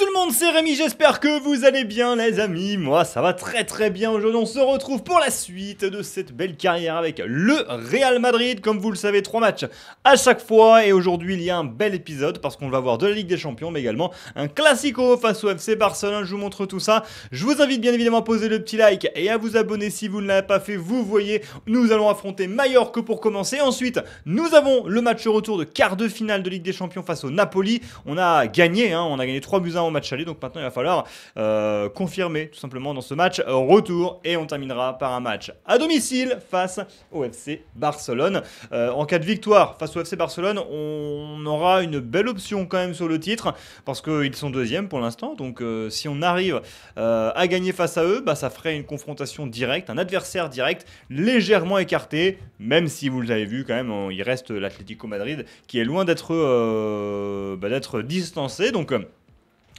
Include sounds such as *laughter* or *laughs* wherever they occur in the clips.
tout le monde, c'est Rémi, j'espère que vous allez bien les amis, moi ça va très très bien aujourd'hui, on se retrouve pour la suite de cette belle carrière avec le Real Madrid, comme vous le savez, trois matchs à chaque fois, et aujourd'hui il y a un bel épisode parce qu'on va voir de la Ligue des Champions, mais également un Classico face au FC Barcelone, je vous montre tout ça, je vous invite bien évidemment à poser le petit like et à vous abonner si vous ne l'avez pas fait, vous voyez, nous allons affronter Mallorca pour commencer, ensuite nous avons le match retour de quart de finale de Ligue des Champions face au Napoli, on a gagné, hein. on a gagné 3 buts à 1 match aller. Donc maintenant, il va falloir euh, confirmer tout simplement dans ce match euh, retour. Et on terminera par un match à domicile face au FC Barcelone. Euh, en cas de victoire face au FC Barcelone, on aura une belle option quand même sur le titre parce qu'ils sont deuxième pour l'instant. Donc si on arrive à gagner face à eux, bah, ça ferait une confrontation directe, un adversaire direct légèrement écarté, même si vous l'avez vu quand même, il reste l'Atlético Madrid qui est loin d'être bah, distancé. Donc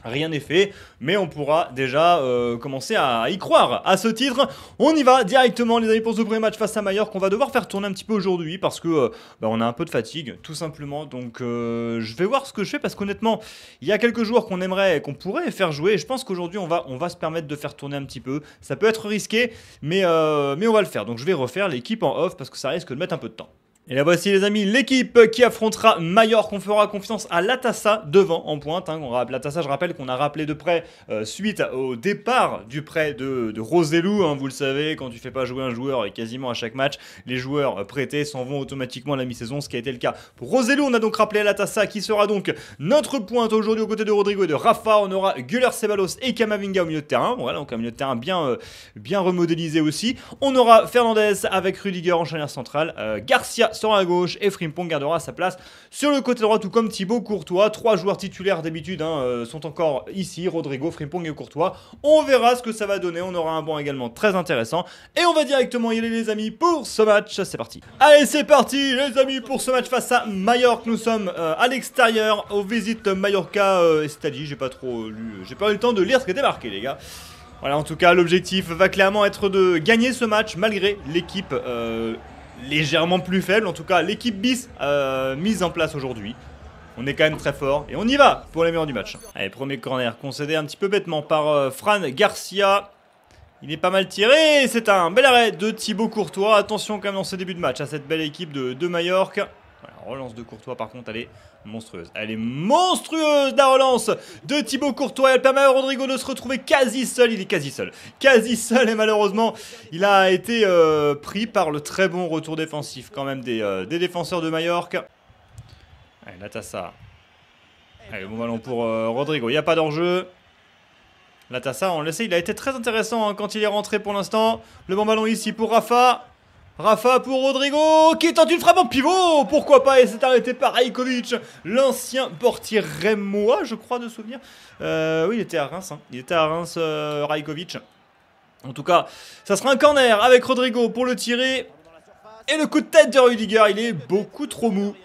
Rien n'est fait, mais on pourra déjà euh, commencer à y croire. À ce titre, on y va directement, les amis, pour ce premier match face à Mayor qu'on va devoir faire tourner un petit peu aujourd'hui parce que euh, bah, on a un peu de fatigue, tout simplement. Donc, euh, je vais voir ce que je fais parce qu'honnêtement, il y a quelques joueurs qu'on aimerait, qu'on pourrait faire jouer. je pense qu'aujourd'hui, on va, on va se permettre de faire tourner un petit peu. Ça peut être risqué, mais, mais on va le faire. Donc, je vais refaire l'équipe en off parce que ça risque de mettre un peu de temps. Et là voici les amis, l'équipe qui affrontera Mallorca, on fera confiance à Latassa devant en pointe. Hein. Latassa, je rappelle qu'on a rappelé de près euh, suite au départ du prêt de, Roselou. Hein, vous le savez, quand tu fais pas jouer un joueur et quasiment à chaque match, les joueurs euh, prêtés s'en vont automatiquement à la mi-saison, ce qui a été le cas pour Roselou. On a donc rappelé à Latassa qui sera donc notre pointe aujourd'hui aux côtés de Rodrigo et de Rafa. On aura Guller Ceballos et Kamavinga au milieu de terrain. Voilà, donc un milieu de terrain bien, euh, bien remodélisé aussi. On aura Fernandez avec Rudiger en charnière centrale, Garcia à gauche et Frimpong gardera sa place sur le côté droit, tout comme Thibaut Courtois. Trois joueurs titulaires d'habitude hein, euh, sont encore ici, Rodrigo, Frimpong et Courtois. On verra ce que ça va donner, on aura un bon également très intéressant. Et on va directement y aller les amis pour ce match, c'est parti. Allez c'est parti les amis pour ce match face à Mallorca. Nous sommes euh, à l'extérieur, aux visites Mallorca euh, et j'ai pas trop lu, j'ai pas eu le temps de lire ce qui était marqué les gars. Voilà, en tout cas, l'objectif va clairement être de gagner ce match malgré l'équipe légèrement plus faible. En tout cas, l'équipe bis euh, mise en place aujourd'hui. On est quand même très fort et on y va pour les meilleurs du match. Allez, premier corner concédé un petit peu bêtement par euh, Fran Garcia. Il est pas mal tiré, c'est un bel arrêt de Thibaut Courtois. Attention quand même dans ce début de match à cette belle équipe de, de Majorque. La relance de Courtois, par contre, elle est monstrueuse. Elle est monstrueuse, la relance de Thibaut Courtois. Elle permet à Rodrigo de se retrouver quasi seul. Il est quasi seul. Quasi seul, et malheureusement, il a été euh, pris par le très bon retour défensif, quand même, des, euh, défenseurs de Mallorca. Allez, Latassa. Allez, bon ballon pour euh, Rodrigo. Il n'y a pas d'enjeu. Latassa, on le sait, il a été très intéressant hein, quand il est rentré pour l'instant. Le bon ballon ici pour Rafa. Rafa pour Rodrigo qui tente une frappe en pivot, pourquoi pas, et c'est arrêté par Aikovic, l'ancien portier Remois, je crois de souvenir. Euh, oui, il était à Reims, hein. il était à Reims, euh, En tout cas, ça sera un corner avec Rodrigo pour le tirer. Et le coup de tête de Rudiger, il est beaucoup trop mou.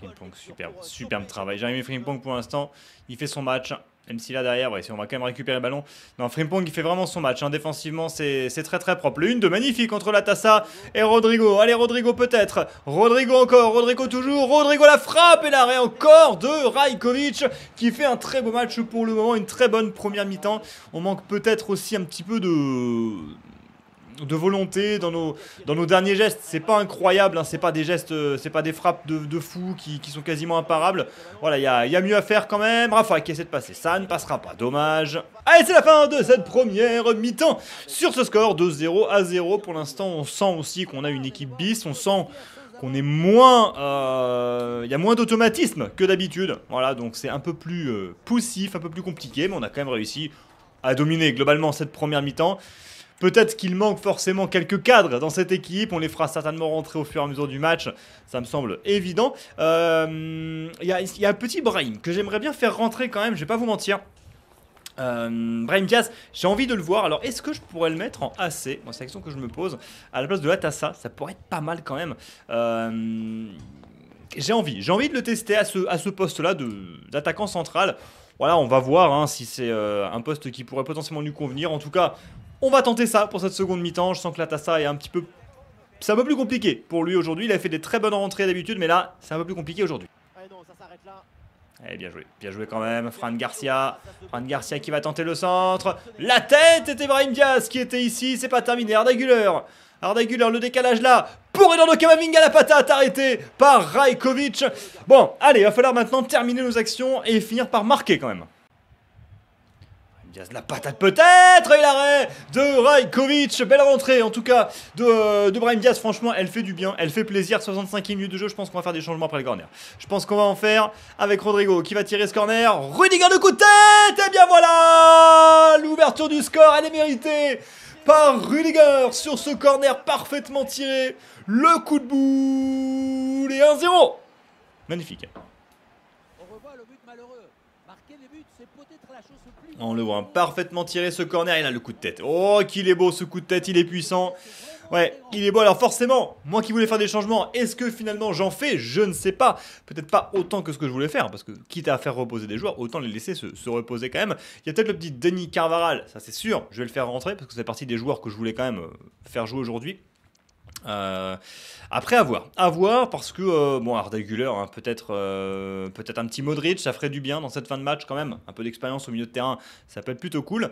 Frimpong, superbe, superbe travail. aimé Frimpong pour l'instant, il fait son match. Même si là derrière, si on va quand même récupérer le ballon. Non, Frimpong, il fait vraiment son match. Hein. Défensivement, c'est très très propre. Le 1-2 magnifique entre la et Rodrigo. Allez, Rodrigo peut-être. Rodrigo encore. Rodrigo toujours. Rodrigo la frappe et l'arrêt encore de Rajkovic qui fait un très beau match pour le moment. Une très bonne première mi-temps. On manque peut-être aussi un petit peu de de volonté dans nos, dans nos derniers gestes. C'est pas incroyable, hein. c'est pas des gestes, euh, c'est pas des frappes de, de fous qui, sont quasiment imparables. Voilà, il y, a, mieux à faire quand même. Rafa qui essaie de passer, ça ne passera pas, dommage. Allez, c'est la fin de cette première mi-temps sur ce score de 0 à 0. Pour l'instant, on sent aussi qu'on a une équipe bis, on sent qu'on est moins, euh, il y a moins d'automatisme que d'habitude. Voilà, donc c'est un peu plus euh, poussif, un peu plus compliqué, mais on a quand même réussi à dominer globalement cette première mi-temps. Peut-être qu'il manque forcément quelques cadres dans cette équipe. On les fera certainement rentrer au fur et à mesure du match. Ça me semble évident. Euh, il y, a un petit Brahim que j'aimerais bien faire rentrer quand même. Je vais pas vous mentir. Euh, Brahim Diaz, j'ai envie de le voir. Alors, est-ce que je pourrais le mettre en AC C'est la question que je me pose. À la place de Atassa, ça pourrait être pas mal quand même. Euh, j'ai envie. J'ai envie de le tester à ce, poste-là d'attaquant central. Voilà, on va voir hein, si c'est euh, un poste qui pourrait potentiellement lui convenir. En tout cas, on va tenter ça pour cette seconde mi-temps. Je sens que la est un petit peu... C'est un peu plus compliqué pour lui aujourd'hui. Il a fait des très bonnes rentrées d'habitude, mais là, c'est un peu plus compliqué aujourd'hui. Eh bien joué, bien joué quand même, Fran Garcia, Fran Garcia qui va tenter le centre, la tête était Brahim Diaz qui était ici, c'est pas terminé, Arda Guller. Arda le décalage là, pour Eduardo à la patate arrêtée par Rajkovic, bon allez, il va falloir maintenant terminer nos actions et finir par marquer quand même la patate peut-être et l'arrêt de Rajkovic. Belle rentrée en tout cas de, euh, de Brahim Diaz. Franchement, elle fait du bien, elle fait plaisir. 65 minutes de jeu, je pense qu'on va faire des changements après le corner. Je pense qu'on va en faire avec Rodrigo qui va tirer ce corner. Rudiger de coup de tête Et bien voilà L'ouverture du score, elle est méritée par Rudiger sur ce corner parfaitement tiré. Le coup de boule et 1-0. Magnifique. On le voit parfaitement tirer ce corner. Il a le coup de tête. Oh, qu'il est beau ce coup de tête. Il est puissant. Ouais, il est beau. Alors forcément, moi qui voulais faire des changements, est-ce que finalement j'en fais Je ne sais pas. Peut-être pas autant que ce que je voulais faire, parce que quitte à faire reposer des joueurs, autant les laisser se, reposer quand même. Il y a peut-être le petit Denis Carvaral, ça c'est sûr. Je vais le faire rentrer, parce que c'est partie des joueurs que je voulais quand même euh, faire jouer aujourd'hui. Euh, après, à voir. À voir, parce que, euh, bon, Arda Güler, hein, euh, peut-être un petit Modric, ça ferait du bien dans cette fin de match quand même. Un peu d'expérience au milieu de terrain, ça peut être plutôt cool.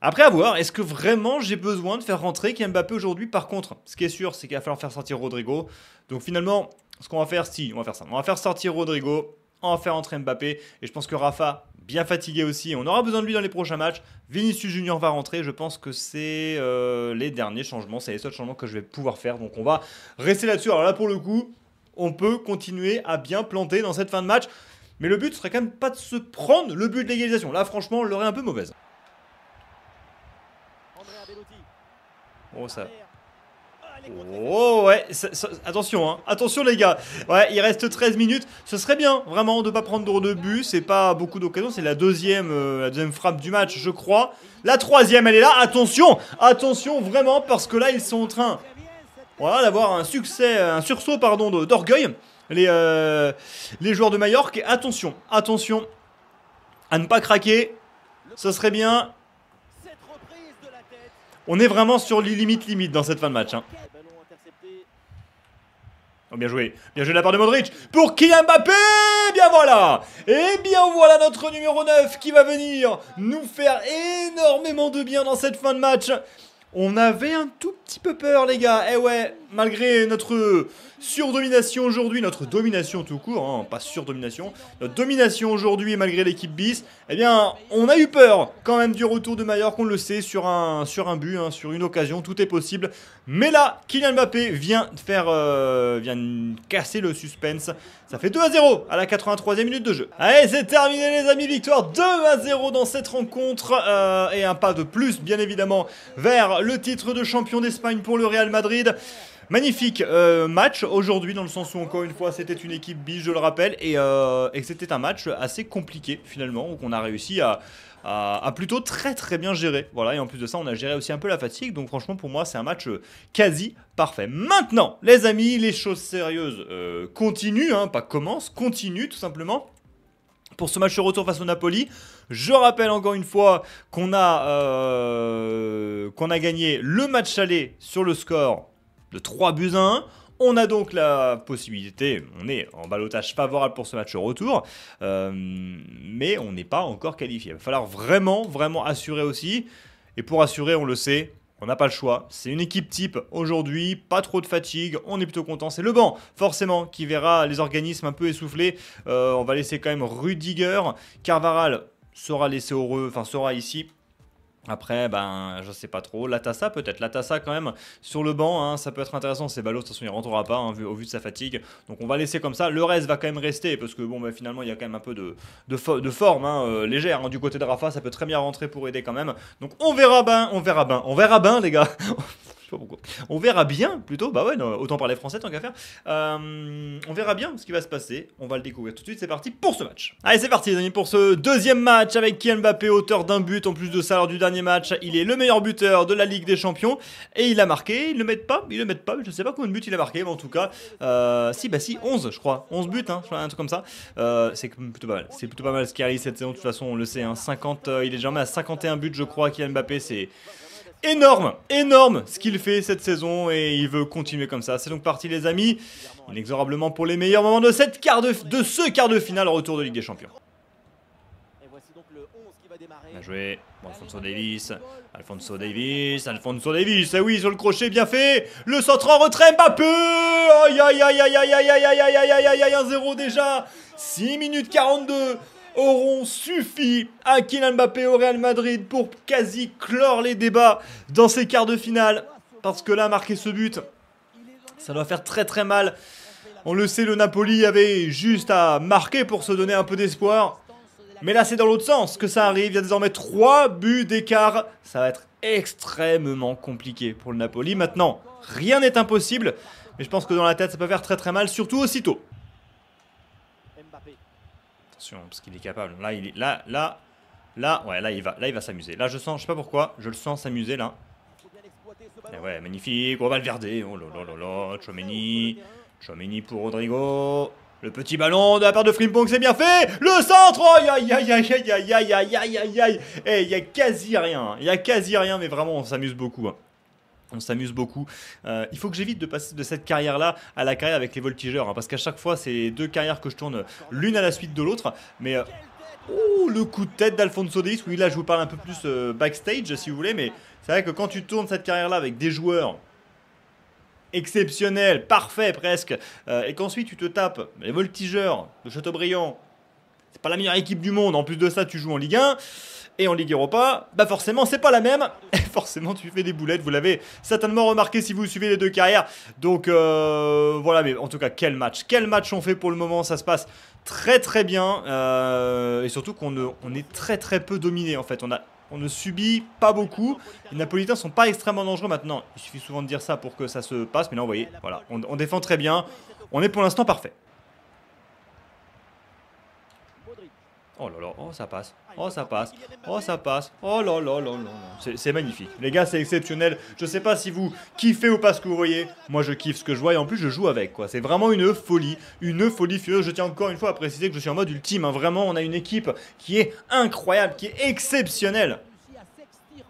Après, à voir, est-ce que vraiment j'ai besoin de faire rentrer Mbappé aujourd'hui Par contre, ce qui est sûr, c'est qu'il va falloir faire sortir Rodrigo. Donc finalement, ce qu'on va faire, si, on va faire ça. On va faire sortir Rodrigo, en faire entrer Mbappé. Et je pense que Rafa, bien fatigué aussi, on aura besoin de lui dans les prochains matchs. Vinicius Junior va rentrer. Je pense que c'est euh, les derniers changements. C'est les seuls changements que je vais pouvoir faire. Donc on va rester là-dessus. Alors là, pour le coup, on peut continuer à bien planter dans cette fin de match. Mais le but serait quand même pas de se prendre le but de l'égalisation. Là, franchement, est un peu mauvaise. Oh, ça. Oh ouais, attention, hein. attention les gars. Ouais, il reste 13 minutes. Ce serait bien vraiment de ne pas prendre de but. C'est pas beaucoup d'occasions. C'est la deuxième, euh, la deuxième frappe du match, je crois. La troisième, elle est là. Attention, attention vraiment parce que là ils sont en train, voilà, d'avoir un succès, un sursaut pardon d'orgueil. Les, euh, les joueurs de Mallorca. attention, attention à ne pas craquer. Ce serait bien. On est vraiment sur les limites limites dans cette fin de match. Hein. Oh, bien joué. Bien joué de la part de Modric. Pour Kylian Mbappé Et eh bien voilà Et eh bien voilà notre numéro 9 qui va venir nous faire énormément de bien dans cette fin de match. On avait un tout petit peu peur, les gars. Eh ouais, malgré notre surdomination aujourd'hui, notre domination tout court, hein, pas surdomination, notre domination aujourd'hui, malgré l'équipe bis, eh bien, on a eu peur quand même du retour de Mallorca, on le sait, sur un, sur un but, hein, sur une occasion, tout est possible. Mais là, Kylian Mbappé vient faire, euh, vient casser le suspense. Ça fait 2 à 0 à la 83e minute de jeu. Allez, c'est terminé, les amis. Victoire 2 à 0 dans cette rencontre euh, et un pas de plus, bien évidemment, vers le titre de champion d'Espagne pour le Real Madrid. Magnifique euh, match aujourd'hui, dans le sens où, encore une fois, c'était une équipe biche, je le rappelle, euh, et, c'était un match assez compliqué finalement, où on a réussi à, plutôt très très bien gérer. Voilà, et en plus de ça, on a géré aussi un peu la fatigue, donc franchement, pour moi, c'est un match euh, quasi parfait. Maintenant, les amis, les choses sérieuses continuent, hein, pas commence continuent tout simplement pour ce match retour face au Napoli. Je rappelle encore une fois qu'on a, euh, a gagné le match aller sur le score de 3 buts à 1. On a donc la possibilité, on est en balotage favorable pour ce match retour, euh, mais on n'est pas encore qualifié. Il va falloir vraiment, vraiment assurer aussi. Et pour assurer, on le sait, on n'a pas le choix. C'est une équipe type aujourd'hui, pas trop de fatigue, on est plutôt content. C'est le banc, forcément, qui verra les organismes un peu essoufflés. Euh, on va laisser quand même Rudiger. Carvaral sera laissé heureux, enfin sera ici après, ben, je sais pas trop. La Tassa, peut-être. La Tassa, quand même, sur le banc, hein, ça peut être intéressant. C'est ballot de toute façon, il rentrera pas, hein, au vu de sa fatigue. Donc, on va laisser comme ça. Le reste va quand même rester, parce que, bon, ben, finalement, il y a quand même un peu de, forme hein, euh, légère. du côté de Rafa, ça peut très bien rentrer pour aider quand même. Donc, on verra ben, on verra ben, on verra ben, les gars. *laughs* sais pas On verra bien, plutôt. Bah ouais, autant parler français tant qu'à faire. Euh, on verra bien ce qui va se passer. On va le découvrir tout de suite. C'est parti pour ce match. Allez, c'est parti, les amis, pour ce deuxième match avec Kylian Mbappé, auteur d'un but. En plus de ça, lors du dernier match, il est le meilleur buteur de la Ligue des Champions. Et il a marqué. Il le met pas. Il le met pas. Je sais pas combien de buts il a marqué, mais en tout cas, euh, si, bah si, 11, je crois. 11 buts, hein, un truc comme ça. Euh, c'est plutôt pas mal. C'est plutôt pas mal ce qui arrive cette saison. De toute façon, on le sait. 50, hein. il est jamais à 51 buts, je crois, Kylian Mbappé. C'est énorme, énorme ce qu'il fait cette saison et il veut continuer comme ça. C'est donc parti les amis, inexorablement pour les meilleurs moments de, cette quart de, de ce quart de finale retour de Ligue des Champions. Bien joué. Bon, Alfonso Davis. Alfonso Davis. Alfonso Davis. Et oui, sur le crochet, bien fait. Le centre en retrait, peu. Aïe, aïe, aïe, aïe, aïe, aïe, aïe, aïe, aïe, aïe, aïe, aïe, aïe, aïe, aïe, aïe, aïe. 1-0 déjà. 6 minutes 42 auront suffi à Kylian Mbappé au Real Madrid pour quasi clore les débats dans ces quarts de finale. Parce que là, marquer ce but, ça doit faire très très mal. On le sait, le Napoli avait juste à marquer pour se donner un peu d'espoir. Mais là, c'est dans l'autre sens que ça arrive. Il y a désormais 3 buts d'écart. Ça va être extrêmement compliqué pour le Napoli. Maintenant, rien n'est impossible. Mais je pense que dans la tête, ça peut faire très très mal, surtout aussitôt parce qu'il est capable. Là, il est, là, là, là, ouais, là, il va, là, il va s'amuser. Là, je sens, je sais pas pourquoi, je le sens s'amuser là. ouais, magnifique, le verder oh là là là là, Chomeni, Chomeni pour Rodrigo. Le petit ballon de la part de Frimpong, c'est bien fait Le centre Aïe aïe aïe aïe aïe aïe aïe aïe aïe aïe Eh, il y a quasi rien, il y a quasi rien, mais vraiment, on s'amuse beaucoup on s'amuse beaucoup. Euh, il faut que j'évite de passer de cette carrière-là à la carrière avec les voltigeurs, hein, parce qu'à chaque fois, c'est deux carrières que je tourne l'une à la suite de l'autre. Mais euh, le coup de tête d'Alfonso Davis, oui, là, je vous parle un peu plus euh, backstage, si vous voulez, mais c'est vrai que quand tu tournes cette carrière-là avec des joueurs exceptionnels, parfaits presque, et qu'ensuite tu te tapes les voltigeurs de Chateaubriand, c'est pas la meilleure équipe du monde, en plus de ça, tu joues en Ligue 1. Et en Ligue Europa, bah forcément, c'est pas la même. *laughs* forcément, tu fais des boulettes. Vous l'avez certainement remarqué si vous suivez les deux carrières. Donc euh, voilà, mais en tout cas, quel match. Quel match on fait pour le moment. Ça se passe très très bien. Euh, et surtout qu'on est très très peu dominé en fait. On a on ne subit pas beaucoup. Les Napolitains sont pas extrêmement dangereux maintenant. Il suffit souvent de dire ça pour que ça se passe. Mais là, vous voyez, voilà, on défend très bien. On est pour l'instant parfait. Oh là là, oh ça passe, ah, oh, oh ça passe, oh ça passe, oh là là là là. C'est magnifique. Les gars, c'est exceptionnel. Je sais pas si vous kiffez ou pas ce que vous voyez. Moi, je kiffe ce que je vois et en plus, je joue avec quoi. C'est vraiment une folie, une folie furieuse. Je tiens encore une fois à préciser que je suis en mode ultime. Hein. Vraiment, on a une équipe qui est incroyable, qui est exceptionnelle.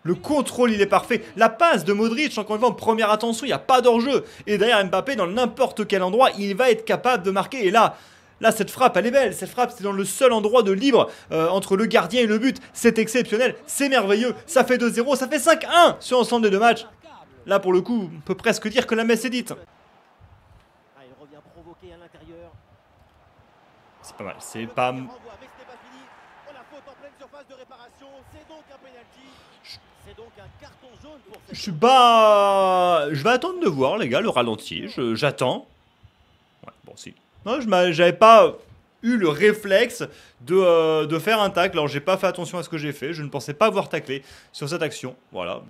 Le contrôle, il est parfait. La passe de Modric, encore une fois, en première attention, il n'y a pas d'enjeu. Et derrière Mbappé, dans n'importe quel endroit, il va être capable de marquer. Et là, Là, cette frappe, elle est belle. Cette frappe, c'est dans le seul endroit de libre euh, entre le gardien et le but. C'est exceptionnel, c'est merveilleux. Ça fait 2-0, ça fait 5-1 sur l'ensemble des deux matchs. Là, pour le coup, on peut presque dire que la messe est dite. Ah, il revient à l'intérieur. C'est pas mal, c'est pas... Je suis pas... Je vais attendre de voir, les gars, le ralenti. J'attends. Ouais, bon, si. Non, je j'avais pas eu le réflexe euh, de, faire un tacle. Alors j'ai pas fait attention à ce que j'ai fait, je ne pensais pas avoir taclé sur cette action. Voilà,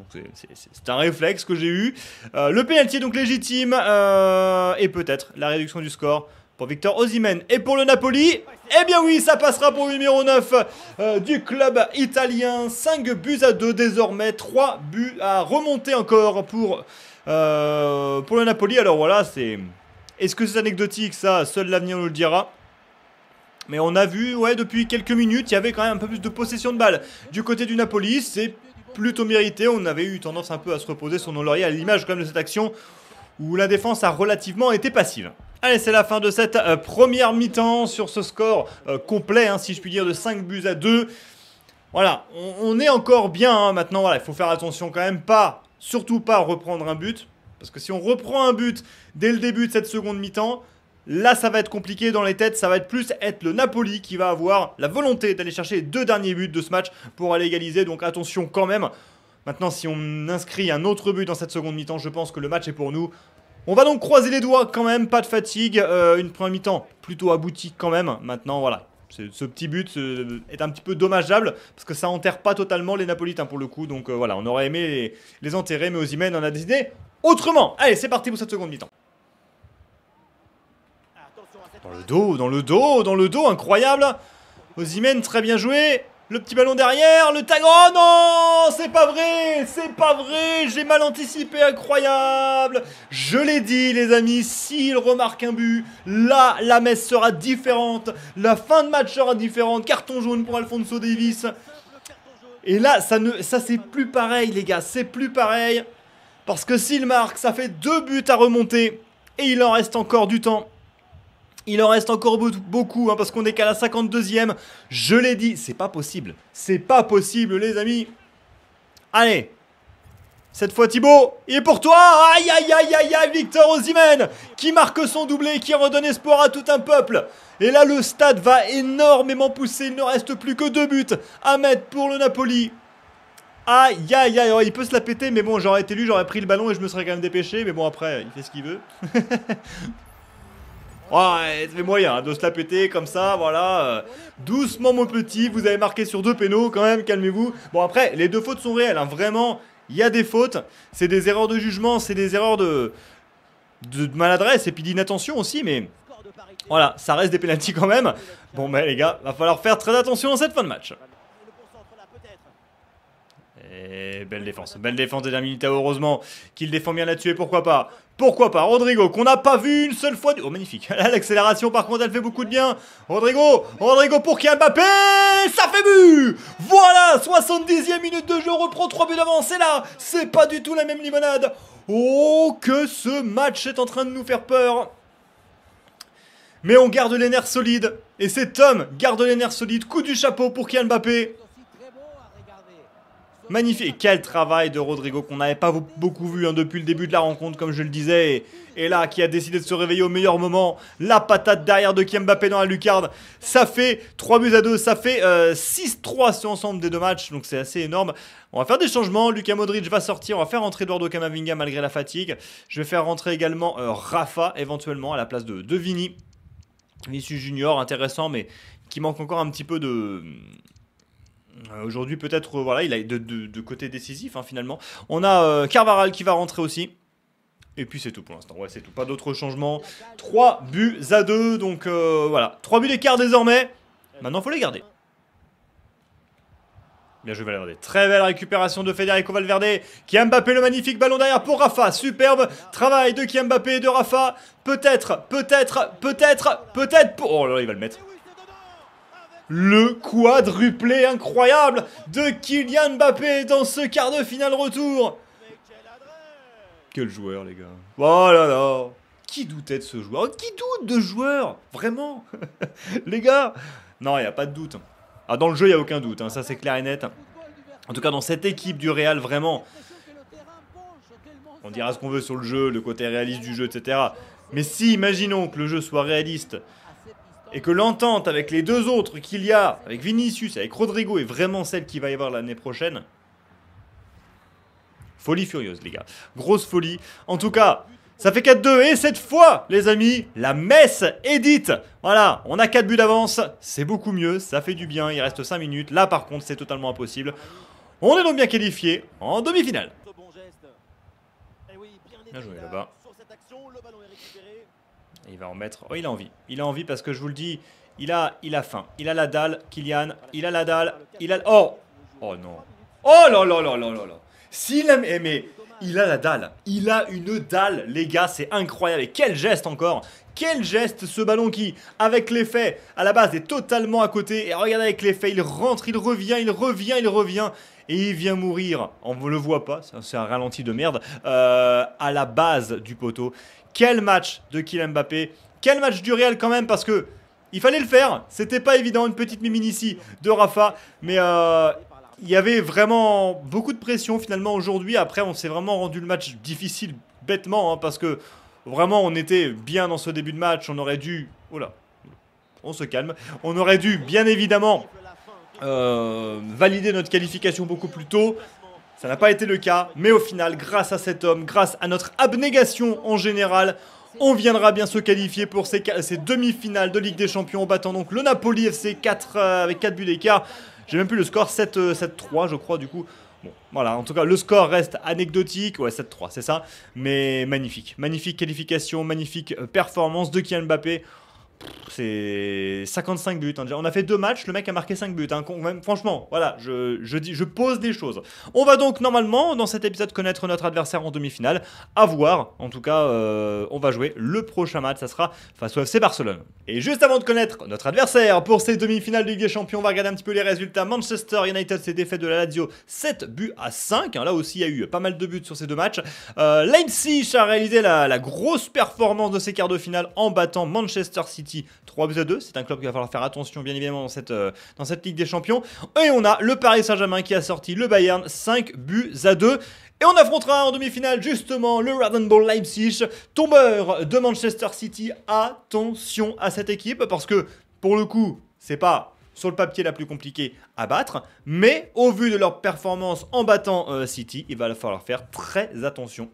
c'est un réflexe que j'ai eu. Euh, le pénalty donc légitime euh, et peut-être la réduction du score pour Victor Osimen et pour le Napoli. Eh bien oui, ça passera pour le numéro 9 du club italien. 5 buts à 2 désormais, 3 buts à remonter encore pour, pour le Napoli. Alors voilà, c'est... Est-ce que c'est anecdotique Ça, seul l'avenir nous le dira. Mais on a vu, ouais, depuis quelques minutes, il y avait quand même un peu plus de possession de balles. Du côté du Napoli, c'est plutôt mérité. On avait eu tendance un peu à se reposer sur nos lauriers à l'image quand même de cette action où la défense a relativement été passive. Allez, c'est la fin de cette euh, première mi-temps sur ce score euh, complet, hein, si je puis dire, de 5 buts à 2. Voilà, on, est encore bien hein, maintenant. Voilà, il faut faire attention quand même, pas, surtout pas reprendre un but. Parce que si on reprend un but dès le début de cette seconde mi-temps, là ça va être compliqué dans les têtes, ça va être plus être le Napoli qui va avoir la volonté d'aller chercher les deux derniers buts de ce match pour aller égaliser, donc attention quand même. Maintenant si on inscrit un autre but dans cette seconde mi-temps, je pense que le match est pour nous. On va donc croiser les doigts quand même, pas de fatigue, euh, une première mi-temps plutôt aboutie quand même. Maintenant voilà, ce petit but euh, est un petit peu dommageable parce que ça enterre pas totalement les Napolitains pour le coup. Donc euh, voilà, on aurait aimé les, enterrer, mais Osimhen en a des idées autrement. Allez, c'est parti pour cette seconde mi-temps. Dans le dos, dans le dos, dans le dos, incroyable. Ozimène, très bien joué. Le petit ballon derrière, le tag. Oh non C'est pas vrai C'est pas vrai J'ai mal anticipé, incroyable Je l'ai dit, les amis, s'il remarque un but, là, la messe sera différente. La fin de match sera différente. Carton jaune pour Alfonso Davis. Et là, ça, ne, ça c'est plus pareil, les gars. C'est plus pareil. Parce que s'il marque, ça fait deux buts à remonter. Et il en reste encore du temps. Il en reste encore beaucoup, hein, parce qu'on est qu'à la 52e. Je l'ai dit, c'est pas possible. C'est pas possible, les amis. Allez, cette fois Thibaut, il est pour toi Aïe aïe aïe aïe aïe Victor Osimhen qui marque son doublé, qui redonne espoir à tout un peuple. Et là le stade va énormément pousser, il ne reste plus que deux buts à mettre pour le Napoli. Aïe aïe aïe, oh, il peut se la péter, mais bon, j'aurais été lui, j'aurais pris le ballon et je me serais quand même dépêché, mais bon, après, il fait ce qu'il veut. *laughs* Ouais, c'est moyen hein, de se la péter comme ça, voilà. Doucement, mon petit, vous avez marqué sur deux pénaux, quand même, calmez-vous. Bon, après, les deux fautes sont réelles, hein, vraiment, il y a des fautes. C'est des erreurs de jugement, c'est des erreurs de, de, maladresse et puis d'inattention aussi, mais voilà, ça reste des pénalties quand même. Bon, ben les gars, va falloir faire très attention à cette fin de match. Et belle défense, belle défense des minutes. heureusement qu'il défend bien là-dessus et pourquoi pas pourquoi pas Rodrigo, qu'on n'a pas vu une seule fois... Oh, magnifique. *laughs* L'accélération, par contre, elle fait beaucoup de bien. Rodrigo Rodrigo pour qui Mbappé Ça fait but Voilà 70e minute de jeu, on reprend 3 buts d'avance. Et là, c'est pas du tout la même limonade. Oh, que ce match est en train de nous faire peur Mais on garde les nerfs solides. Et cet homme garde les nerfs solides. Coup du chapeau pour Kylian Mbappé. Magnifique. quel travail de Rodrigo qu'on n'avait pas beaucoup vu hein, depuis le début de la rencontre, comme je le disais. Et, là, qui a décidé de se réveiller au meilleur moment. La patate derrière de Kiembappé dans la lucarne. Ça fait 3 buts à 2. Ça fait 6-3 euh, sur ensemble des deux matchs. Donc c'est assez énorme. On va faire des changements. Lucas Modric va sortir. On va faire rentrer Eduardo Camavinga malgré la fatigue. Je vais faire rentrer également euh, Rafa éventuellement à la place de, Vini. Vinicius Junior, intéressant, mais qui manque encore un petit peu de euh, aujourd'hui, peut-être, euh, voilà, il a de, de, côté décisif hein, finalement. On a euh, Carvaral qui va rentrer aussi. Et puis c'est tout pour l'instant. Ouais, c'est tout. Pas d'autres changements. 3 buts à 2. Donc voilà. 3 buts d'écart désormais. Maintenant, faut les garder. Bien joué Valverde. Très belle récupération de Federico Valverde. Mbappé le magnifique ballon derrière pour Rafa. Superbe travail de Kiambappé et de Rafa. Peut-être, peut-être, peut-être, peut-être. Pour... Oh là, il va le mettre le quadruplé incroyable de Kylian Mbappé dans ce quart de finale retour. Quel joueur, les gars. Oh là là. Qui doutait de ce joueur Qui doute de joueur Vraiment *laughs* Les gars Non, il n'y a pas de doute. Ah, dans le jeu, il n'y a aucun doute. Hein. Ça, c'est clair et net. En tout cas, dans cette équipe du Real, vraiment. On dira ce qu'on veut sur le jeu, le côté réaliste du jeu, etc. Mais si, imaginons que le jeu soit réaliste, et que l'entente avec les deux autres qu'il y a, avec Vinicius, avec Rodrigo, est vraiment celle qu'il va y avoir l'année prochaine, folie furieuse, les gars. Grosse folie. En tout cas, ça fait 4-2. Et cette fois, les amis, la messe est dite. Voilà, on a 4 buts d'avance. C'est beaucoup mieux. Ça fait du bien. Il reste 5 minutes. Là, par contre, c'est totalement impossible. On est donc bien qualifié en demi-finale. Eh bien joué là-bas il va en mettre. Oh, il a envie. Il a envie parce que je vous le dis, il a, il a faim. Il a la dalle, Kylian. Il a la dalle. Il a. Oh Oh non. Oh là là là là là là. S'il a. Eh, mais il a la dalle. Il a une dalle, les gars, c'est incroyable. Et quel geste encore Quel geste ce ballon qui, avec l'effet, à la base est totalement à côté. Et regardez avec l'effet, il rentre, il revient, il revient, il revient. Et il vient mourir, on ne le voit pas, c'est un ralenti de merde, euh, à la base du poteau. Quel match de Kylian Mbappé. Quel match du Real quand même parce que il fallait le faire. C'était pas évident une petite mimine ici de Rafa, mais euh, il y avait vraiment beaucoup de pression finalement aujourd'hui. Après, on s'est vraiment rendu le match difficile bêtement hein, parce que vraiment on était bien dans ce début de match. On aurait dû, oh là, on se calme. On aurait dû bien évidemment euh, valider notre qualification beaucoup plus tôt. Ça n'a pas été le cas, mais au final, grâce à cet homme, grâce à notre abnégation en général, on viendra bien se qualifier pour ces, demi-finales de Ligue des Champions en battant donc le Napoli FC 4, euh, avec 4 buts d'écart. J'ai même plus le score 7-3 euh, je crois du coup. Bon, voilà, en tout cas, le score reste anecdotique. Ouais, 7-3, c'est ça. Mais magnifique. Magnifique qualification, magnifique euh, performance de Kylian Mbappé c'est 55 buts. Hein. On a fait deux matchs, le mec a marqué 5 buts. Hein. Franchement, voilà, je, dis, je pose des choses. On va donc normalement, dans cet épisode, connaître notre adversaire en demi-finale. À voir. En tout cas, euh, on va jouer le prochain match. Ça sera face au FC Barcelone. Et juste avant de connaître notre adversaire pour ces demi-finales de Ligue des Champions, on va regarder un petit peu les résultats. Manchester United s'est défait de la Lazio 7 buts à 5. Hein, là aussi, il y a eu pas mal de buts sur ces deux matchs. Euh, Leipzig a réalisé la, la grosse performance de ses quarts de finale en battant Manchester City. 3 buts à 2. C'est un club qui va falloir faire attention, bien évidemment, dans cette, euh, dans cette Ligue des Champions. Et on a le Paris Saint-Germain qui a sorti le Bayern 5 buts à 2. Et on affrontera en demi-finale justement le Red Leipzig, tombeur de Manchester City. Attention à cette équipe parce que pour le coup, c'est pas sur le papier la plus compliquée à battre, mais au vu de leur performance en battant euh, City, il va falloir faire très attention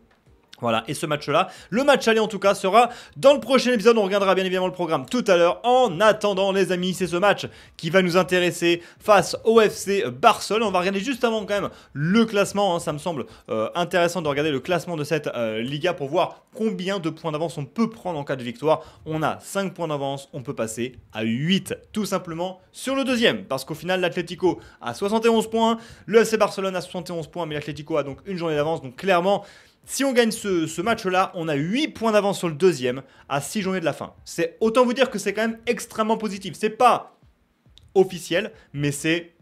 voilà, et ce match-là, le match aller en tout cas, sera dans le prochain épisode. On regardera bien évidemment le programme tout à l'heure. En attendant, les amis, c'est ce match qui va nous intéresser face au FC Barcelone. On va regarder juste avant quand même le classement. Hein. Ça me semble euh, intéressant de regarder le classement de cette euh, Liga pour voir combien de points d'avance on peut prendre en cas de victoire. On a 5 points d'avance, on peut passer à 8 tout simplement sur le deuxième. Parce qu'au final, l'Atlético a 71 points, le FC Barcelone a 71 points, mais l'Atlético a donc une journée d'avance. Donc clairement... Si on gagne ce, match-là, on a 8 points d'avance sur le deuxième à 6 journées de la fin. C'est Autant vous dire que c'est quand même extrêmement positif. C'est pas officiel, mais c'est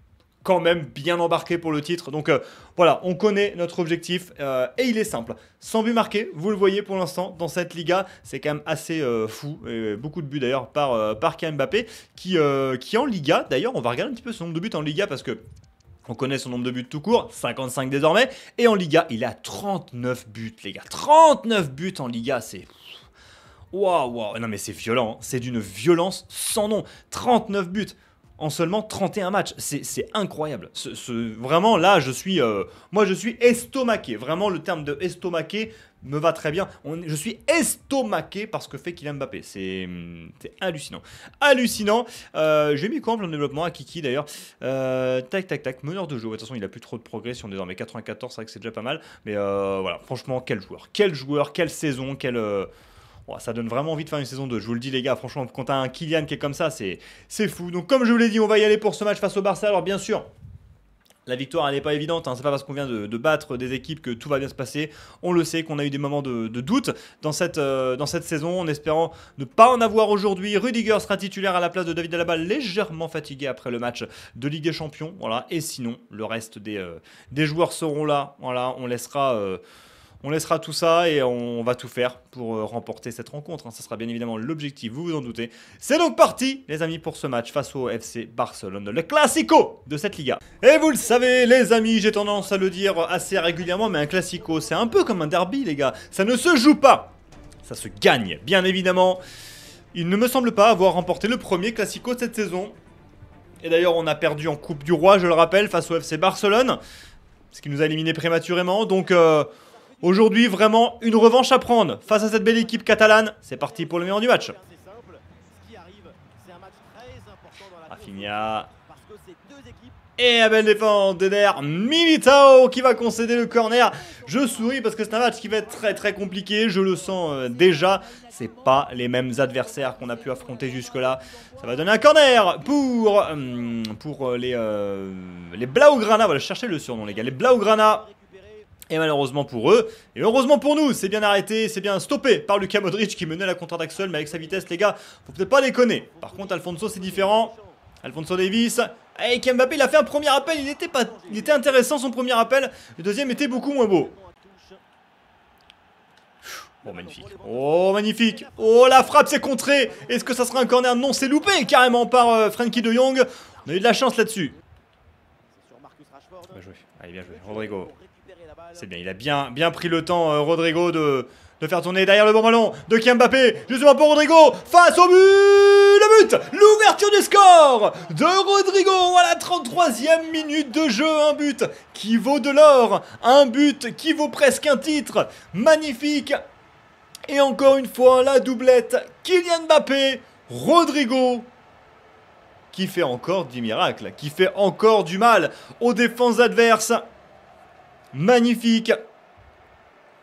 quand même bien embarqué pour le titre. Donc euh, voilà, on connaît notre objectif euh, et il est simple. Sans but marqué, vous le voyez pour l'instant dans cette Liga, c'est quand même assez euh, fou. Et beaucoup de buts d'ailleurs par, par Mbappé qui, qui en Liga, d'ailleurs on va regarder un petit peu son nombre de buts en Liga parce que on connaît son nombre de buts tout court, 55 désormais. Et en Liga, il a 39 buts, les gars. 39 buts en Liga, c'est... Waouh, waouh. Non mais c'est violent, hein. c'est d'une violence sans nom. 39 buts en seulement 31 matchs. C'est incroyable. vraiment, là, je suis, euh, moi, je suis estomaqué. Vraiment, le terme de estomaqué me va très bien. je suis estomaqué par ce que fait Kylian Mbappé. C'est hum, hallucinant. Hallucinant. Euh, j'ai mis quoi en développement à Kiki d'ailleurs. Euh, tac, tac, tac. Meneur de jeu. De toute façon, il a plus trop de progrès progression désormais. 94, c'est vrai que c'est déjà pas mal. Mais euh, voilà, franchement, quel joueur. Quel joueur, quelle saison, quel ça donne vraiment envie de faire une saison 2. Je vous le dis, les gars, franchement, quand t'as un Kylian qui est comme ça, c'est fou. Donc, comme je vous l'ai dit, on va y aller pour ce match face au Barça. Alors, bien sûr, la victoire, n'est pas évidente. Hein. C'est pas parce qu'on vient de, battre des équipes que tout va bien se passer. On le sait qu'on a eu des moments de, doute dans cette, euh, dans cette saison, en espérant ne pas en avoir aujourd'hui. Rudiger sera titulaire à la place de David Alaba, légèrement fatigué après le match de Ligue des Champions. Voilà. Et sinon, le reste des, euh, des joueurs seront là. Voilà. On laissera. Euh, on laissera tout ça et on va tout faire pour euh, remporter cette rencontre. Hein. Ça sera bien évidemment l'objectif, vous vous en doutez. C'est donc parti, les amis, pour ce match face au FC Barcelone, le classico de cette Liga. Et vous le savez, les amis, j'ai tendance à le dire assez régulièrement, mais un classico, c'est un peu comme un derby, les gars. Ça ne se joue pas, ça se gagne, bien évidemment. Il ne me semble pas avoir remporté le premier classico cette saison. Et d'ailleurs, on a perdu en Coupe du Roi, je le rappelle, face au FC Barcelone. Ce qui nous a éliminés prématurément. Donc, euh, Aujourd'hui, vraiment une revanche à prendre face à cette belle équipe catalane. C'est parti pour le meilleur du match. Rafinha. Et la belle défense d'Eder Militao qui va concéder le corner. Je souris parce que c'est un match qui va être très très compliqué. Je le sens euh, déjà. C'est pas les mêmes adversaires qu'on a pu affronter jusque-là. Ça va donner un corner pour, euh, pour les, euh, les Blaugrana. Voilà, cherchez le surnom les gars. Les Blaugrana et malheureusement pour eux, et heureusement pour nous, c'est bien arrêté, c'est bien stoppé par Lucas Modric qui menait la contre d'Axel, mais avec sa vitesse, les gars, faut peut-être pas déconner. Par contre, Alfonso, c'est différent. Alfonso Davis. Et Mbappé, il a fait un premier appel, il était, pas, il était intéressant son premier appel, le deuxième était beaucoup moins beau. Oh magnifique. Oh magnifique. Oh la frappe c'est contrée. Est-ce que ça sera un corner Non, c'est loupé carrément par euh, Frankie de Jong. On a eu de la chance là-dessus. Bien joué. Allez, bien joué. Rodrigo. C'est bien, il a bien, bien pris le temps, euh, Rodrigo, de, faire tourner derrière le bon ballon de Kylian Mbappé, justement pour Rodrigo, face au but Le but L'ouverture du score de Rodrigo à la 33e minute de jeu, un but qui vaut de l'or, un but qui vaut presque un titre, magnifique Et encore une fois, la doublette, Kylian Mbappé, Rodrigo qui fait encore du miracle, qui fait encore du mal aux défenses adverses. Magnifique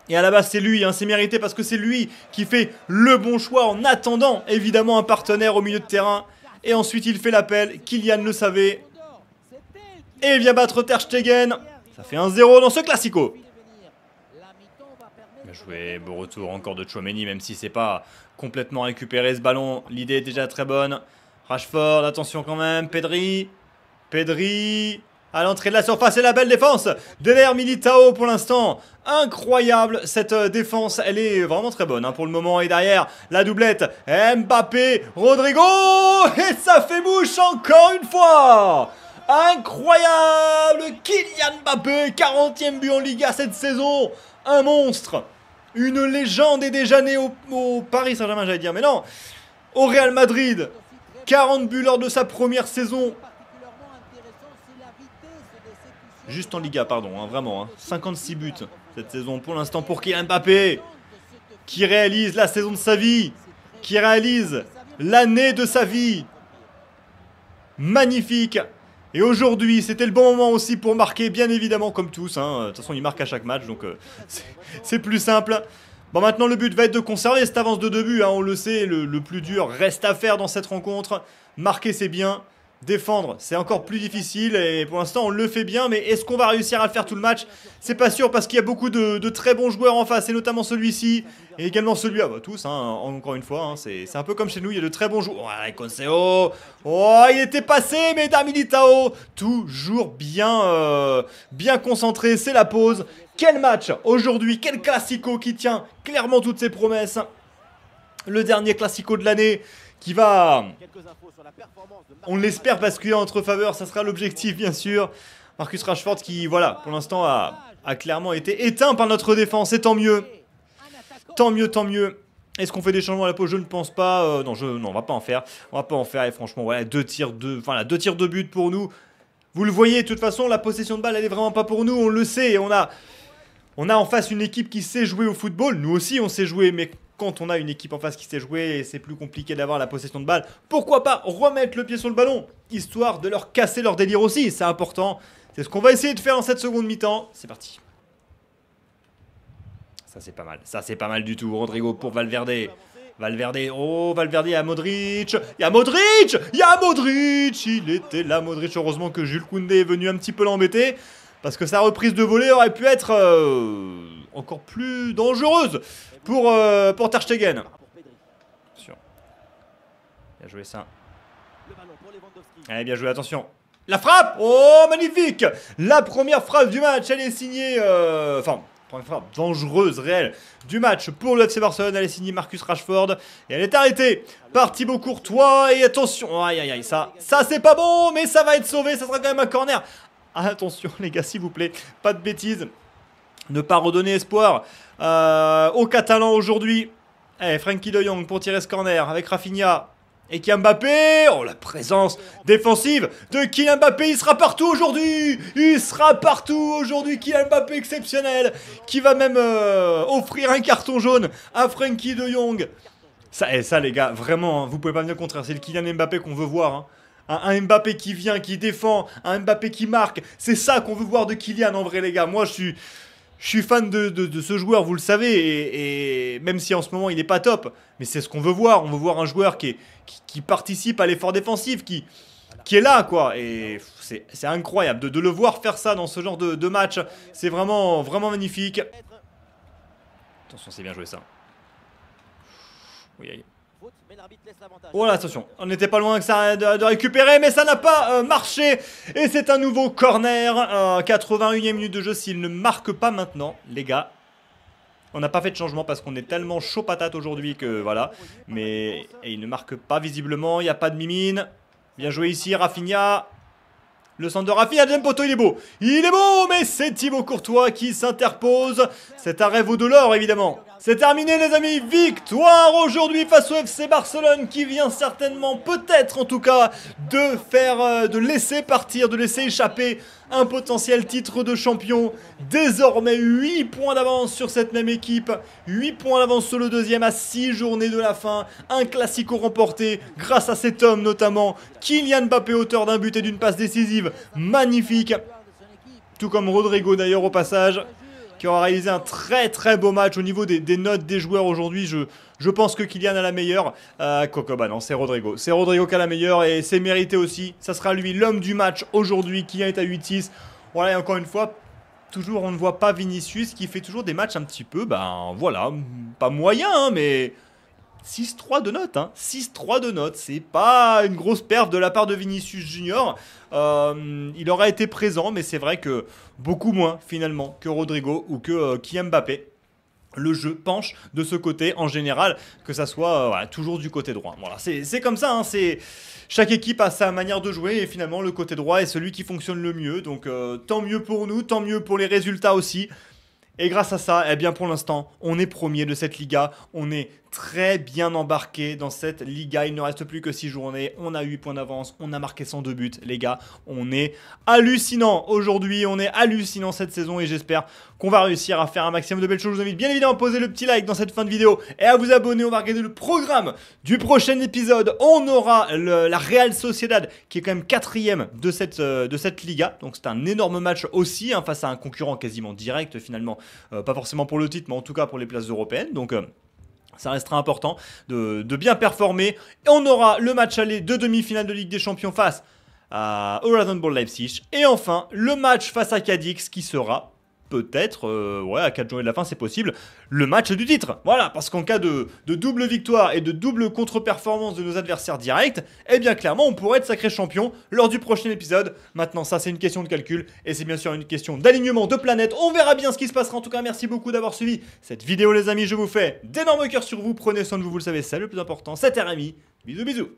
et à la base, c'est lui, hein, c'est mérité parce que c'est lui qui fait le bon choix en attendant évidemment un partenaire au milieu de terrain. Et ensuite, il fait l'appel, Kylian le savait. Et il vient battre Ter Stegen. Ça fait 1-0 dans ce Classico. Bien joué, beau retour encore de Chouameni, même si c'est pas complètement récupéré ce ballon. L'idée est déjà très bonne. Rashford, attention quand même. Pedri. Pedri à l'entrée de la surface et la belle défense l'air Militao pour l'instant. Incroyable cette euh, défense, elle est vraiment très bonne hein, pour le moment. Et derrière, la doublette Mbappé, Rodrigo et ça fait bouche encore une fois Incroyable Kylian Mbappé, 40e but en Liga cette saison Un monstre Une légende est déjà née au, au Paris Saint-Germain, j'allais dire, mais non Au Real Madrid 40 buts lors de sa première saison juste en Liga, pardon, hein, vraiment. 56 hein. buts cette saison pour l'instant pour Kylian Mbappé, qui réalise la saison de sa vie, qui réalise l'année de sa vie. Magnifique et aujourd'hui, c'était le bon moment aussi pour marquer, bien évidemment, comme tous. Hein. De toute façon, il marque à chaque match, donc euh, *laughs* c'est plus simple. Bon, maintenant, le but va être de conserver cette avance de deux buts. on le sait, le plus dur reste à faire dans cette rencontre. Marquer, c'est bien. Défendre, c'est encore plus difficile et pour l'instant on le fait bien, mais est-ce qu'on va réussir à le faire tout le match C'est pas sûr parce qu'il y a beaucoup de, très bons joueurs en face et notamment celui-ci et également celui-là, ah bah, tous, hein, encore une fois, hein, c'est un peu comme chez nous, il y a de très bons joueurs. Oh, il était passé, mais Militao, toujours bien, euh, bien concentré, c'est la pause. Quel match aujourd'hui, quel classico qui tient clairement toutes ses promesses. Le dernier classico de l'année qui va, on l'espère, basculer entre faveurs. Ça sera l'objectif, bien sûr. Marcus Rashford qui, voilà, pour l'instant, a, clairement été éteint par notre défense. Et tant mieux. Tant mieux, tant mieux. Est-ce qu'on fait des changements à la peau Je ne pense pas. Euh, non, je, non, on va pas en faire. On va pas en faire. Et franchement, voilà, deux tirs de, deux tirs de but pour nous. Vous le voyez, de toute façon, la possession de balle, elle est vraiment pas pour nous. On le sait. On a, on a en face une équipe qui sait jouer au football. Nous aussi, on sait jouer, mais quand on a une équipe en face qui sait jouer et c'est plus compliqué d'avoir la possession de balle, pourquoi pas remettre le pied sur le ballon, histoire de leur casser leur délire aussi, c'est important. C'est ce qu'on va essayer de faire en cette seconde mi-temps. C'est parti. Ça c'est pas mal, ça c'est pas mal du tout. Rodrigo pour Valverde. Valverde, oh Valverde à Modric, il y a Modric, il y a Modric, il était là Modric, heureusement que Jules Koundé est venu un petit peu l'embêter, parce que sa reprise de volée aurait pu être... Euh, encore plus dangereuse pour, euh, pour Ter Stegen. Bien joué ça. Allez, bien joué, attention. La frappe Oh, magnifique La première frappe du match, elle est signée... Euh, enfin, première frappe dangereuse, réelle, du match pour le FC Barcelone. Elle est signée Marcus Rashford. Et elle est arrêtée par Thibaut Courtois. Et attention Aïe, aïe, aïe, ça, ça c'est pas bon, mais ça va être sauvé. Ça sera quand même un corner. Ah, attention, *laughs* les gars, s'il vous plaît, pas de bêtises. Ne pas redonner espoir euh, aux Catalans aujourd'hui. Eh, Frankie de Jong pour tirer ce corner avec Rafinha. Et Kylian Mbappé, oh la présence défensive de Kylian Mbappé, il sera partout aujourd'hui Il sera partout aujourd'hui, Kylian Mbappé exceptionnel Qui va même euh, offrir un carton jaune à Frankie de Jong ça, et eh, ça les gars, vraiment, hein, vous pouvez pas me le contraire, c'est le Kylian Mbappé qu'on veut voir. Hein. un, Mbappé qui vient, qui défend, un Mbappé qui marque, c'est ça qu'on veut voir de Kylian en vrai les gars. Moi je suis je suis fan de, ce joueur, vous le savez, et, même si en ce moment il n'est pas top, mais c'est ce qu'on veut voir. On veut voir un joueur qui, qui, participe à l'effort défensif, qui, qui est là, quoi. Et c'est incroyable de, le voir faire ça dans ce genre de, match. C'est vraiment, vraiment magnifique. Attention, c'est bien joué ça. Oui, voilà, attention, on n'était pas loin que ça de, récupérer, mais ça n'a pas euh, marché. Et c'est un nouveau corner. 81e euh, minute de jeu, s'il ne marque pas maintenant, les gars. On n'a pas fait de changement parce qu'on est tellement chaud patate aujourd'hui que voilà. Mais il ne marque pas visiblement, il n'y a pas de mimine. Bien joué ici, Rafinha. Le centre de Rafinha, deuxième poteau, il est beau. Il est beau, mais c'est Thibaut Courtois qui s'interpose. C'est un rêve de l'or, évidemment. C'est terminé les amis, victoire aujourd'hui face au FC Barcelone qui vient certainement, peut-être en tout cas, de faire, euh, de laisser partir, de laisser échapper un potentiel titre de champion. Désormais 8 points d'avance sur cette même équipe, 8 points d'avance sur le deuxième à 6 journées de la fin. Un classico remporté grâce à cet homme notamment, Kylian Mbappé, auteur d'un but et d'une passe décisive magnifique. Tout comme Rodrigo d'ailleurs au passage qui aura réalisé un très très beau match au niveau des, notes des joueurs aujourd'hui. Je, je pense que Kylian a la meilleure. Euh, Coco, bah non, c'est Rodrigo. C'est Rodrigo qui a la meilleure et c'est mérité aussi. Ça sera lui l'homme du match aujourd'hui. Kylian est à 8-6. Voilà, et encore une fois, toujours on ne voit pas Vinicius qui fait toujours des matchs un petit peu, ben voilà, pas moyen, hein, mais 6-3 de notes. hein. 6-3 de notes, c'est pas une grosse perte de la part de Vinicius Junior. Euh, il aurait été présent, mais c'est vrai que beaucoup moins finalement que Rodrigo ou que euh, le jeu penche de ce côté en général, que ça soit euh, toujours du côté droit. Voilà, c'est comme ça, hein. c'est chaque équipe a sa manière de jouer et finalement le côté droit est celui qui fonctionne le mieux. Donc tant mieux pour nous, tant mieux pour les résultats aussi. Et grâce à ça, eh bien pour l'instant, on est premier de cette Liga, on est très bien embarqué dans cette Liga. Il ne reste plus que 6 journées. On a 8 points d'avance. On a marqué 102 buts. Les gars, on est hallucinant aujourd'hui. On est hallucinant cette saison et j'espère qu'on va réussir à faire un maximum de belles choses. Je vous invite bien évidemment à poser le petit like dans cette fin de vidéo et à vous abonner. On va regarder le programme du prochain épisode. On aura la Real Sociedad qui est quand même quatrième de cette, euh, de cette Liga. Donc c'est un énorme match aussi hein, face à un concurrent quasiment direct finalement. Euh, pas forcément pour le titre mais en tout cas pour les places européennes. Donc... Euh, ça restera important de, bien performer. Et on aura le match aller de demi-finale de Ligue des Champions face à Horizon Ball Leipzig. Et enfin, le match face à Cadix qui sera peut-être, euh, ouais, à 4 journées de la fin, c'est possible, le match du titre. Voilà, parce qu'en cas de, double victoire et de double contre-performance de nos adversaires directs, eh bien clairement, on pourrait être sacré champion lors du prochain épisode. Maintenant, ça, c'est une question de calcul et c'est bien sûr une question d'alignement de planète. On verra bien ce qui se passera. En tout cas, merci beaucoup d'avoir suivi cette vidéo, les amis. Je vous fais d'énormes cœurs sur vous. Prenez soin de vous, vous le savez, c'est le plus important. C'était Rémi. Bisous, bisous.